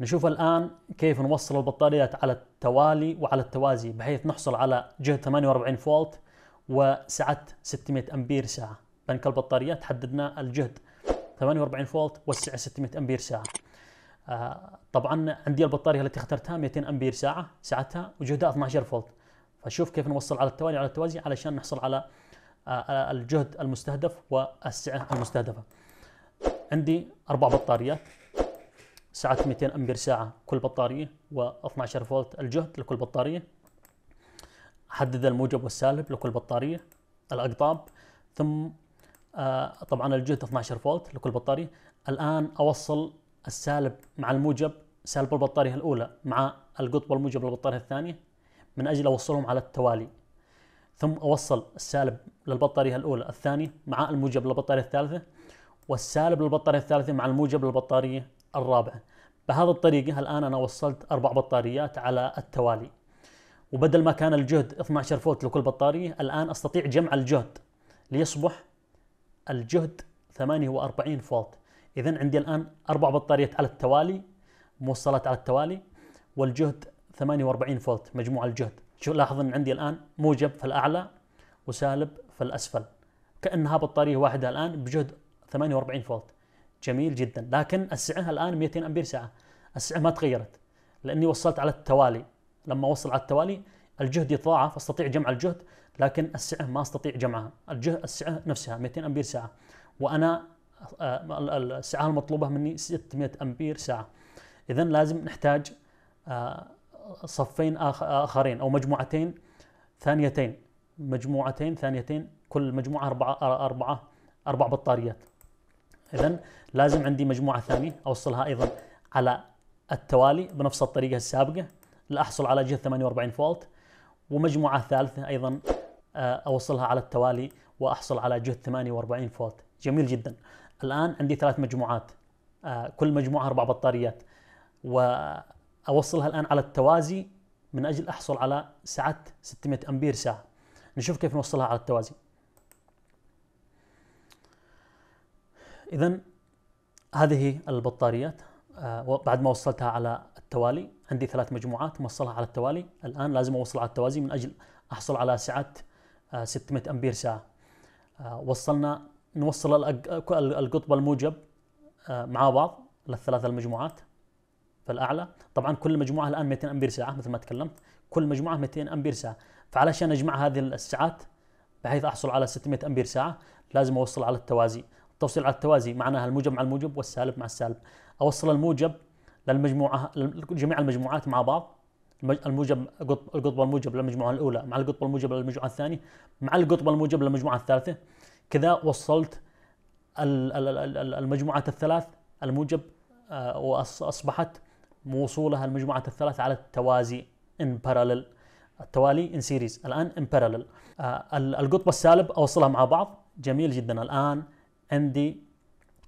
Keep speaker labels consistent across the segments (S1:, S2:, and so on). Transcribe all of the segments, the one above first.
S1: نشوف الآن كيف نوصل البطاريات على التوالي وعلى التوازي بحيث نحصل على جهد 48 فولت وسعة 600 أمبير ساعة بنك البطاريات حددنا الجهد 48 فولت والسعة 600 أمبير ساعة آه، طبعا عندي البطارية التي اخترتها 200 أمبير ساعة سعتها وجهدها 12 فولت فشوف كيف نوصل على التوالي على التوازي علشان نحصل على آه، آه، الجهد المستهدف والسعة المستهدفة عندي أربع بطاريات سعة 200 أمبير ساعة كل بطارية و12 فولت الجهد لكل بطارية حدد الموجب والسالب لكل بطارية الأقطاب ثم آه طبعا الجهد 12 فولت لكل بطارية الآن أوصل السالب مع الموجب سالب البطارية الأولى مع القطب الموجب للبطارية الثانية من أجل أوصلهم على التوالي ثم أوصل السالب للبطارية الأولى الثانية مع الموجب للبطارية الثالثة والسالب للبطارية الثالثة مع الموجب للبطارية الرابعة بهذه الطريقة الآن أنا وصلت أربع بطاريات على التوالي وبدل ما كان الجهد 12 فولت لكل بطارية الآن أستطيع جمع الجهد ليصبح الجهد 48 فولت إذا عندي الآن أربع بطاريات على التوالي موصلات على التوالي والجهد 48 فولت مجموع الجهد شو لاحظ أن عندي الآن موجب في الأعلى وسالب في الأسفل كأنها بطارية واحدة الآن بجهد 48 فولت جميل جدا لكن السعه الان 200 امبير ساعه السعه ما تغيرت لاني وصلت على التوالي لما اوصل على التوالي الجهد يتضاعف استطيع جمع الجهد لكن السعه ما استطيع جمعها الجهد السعه نفسها 200 امبير ساعه وانا آه، السعه المطلوبه مني 600 امبير ساعه اذا لازم نحتاج آه، صفين اخرين او مجموعتين ثانيتين مجموعتين ثانيتين كل مجموعه اربعه اربعه اربع بطاريات إذا لازم عندي مجموعة ثانية أوصلها أيضا على التوالي بنفس الطريقة السابقة لأحصل على جهة 48 فولت ومجموعة ثالثة أيضا آه، أوصلها على التوالي وأحصل على جهة 48 فولت جميل جدا الآن عندي ثلاث مجموعات آه، كل مجموعة أربع بطاريات وأوصلها الآن على التوازي من أجل أحصل على سعة 600 أمبير ساعة نشوف كيف نوصلها على التوازي إذا هذه البطاريات آه، بعد ما وصلتها على التوالي عندي ثلاث مجموعات موصلها على التوالي الآن لازم أوصل على التوازي من أجل أحصل على سعة 600 آه، أمبير ساعة آه، وصلنا نوصل القطب الموجب مع بعض للثلاث المجموعات فالأعلى طبعا كل مجموعة الآن 200 أمبير ساعة مثل ما تكلمت كل مجموعة 200 أمبير ساعة فعلشان أجمع هذه الساعات بحيث أحصل على 600 أمبير ساعة لازم أوصل على التوازي التوصيل على التوازي معناها الموجب مع الموجب والسالب مع السالب اوصل الموجب للمجموعه جميع المجموعات مع بعض الموجب القطب الموجب للمجموعه الاولى مع القطب الموجب للمجموعه الثانيه مع القطب الموجب للمجموعه الثالثه كذا وصلت المجموعات الثلاث الموجب آه، واصبحت موصولها المجموعات الثلاث على التوازي ان بارلل التوالي ان سيريز الان ان آه، بارلل القطب السالب اوصلها مع بعض جميل جدا الان عندي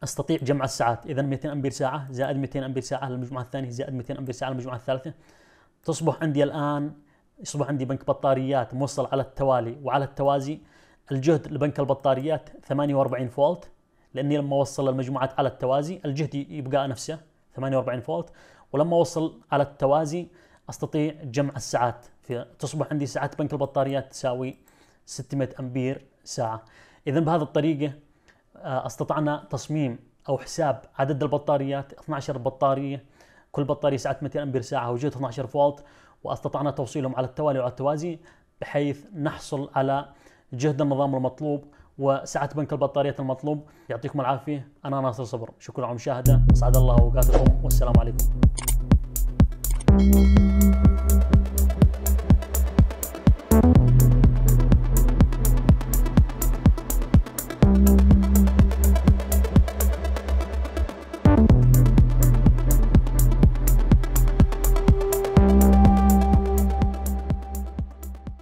S1: استطيع جمع الساعات اذا 200 امبير ساعه زائد 200 امبير ساعه للمجموعه الثانيه زائد 200 امبير ساعه للمجموعه الثالثه تصبح عندي الان يصبح عندي بنك بطاريات موصل على التوالي وعلى التوازي الجهد لبنك البطاريات 48 فولت لاني لما اوصل المجموعات على التوازي الجهد يبقى نفسه 48 فولت ولما اوصل على التوازي استطيع جمع الساعات تصبح عندي ساعات بنك البطاريات تساوي 600 امبير ساعه اذا بهذه الطريقه آه، استطعنا تصميم او حساب عدد البطاريات 12 بطاريه كل بطاريه سعه 200 امبير ساعه وجهه 12 فولت واستطعنا توصيلهم على التوالي وعلى التوازي بحيث نحصل على جهد النظام المطلوب وسعه بنك البطاريات المطلوب يعطيكم العافيه انا ناصر صبر شكرا على المشاهده اسعد الله اوقاتكم والسلام عليكم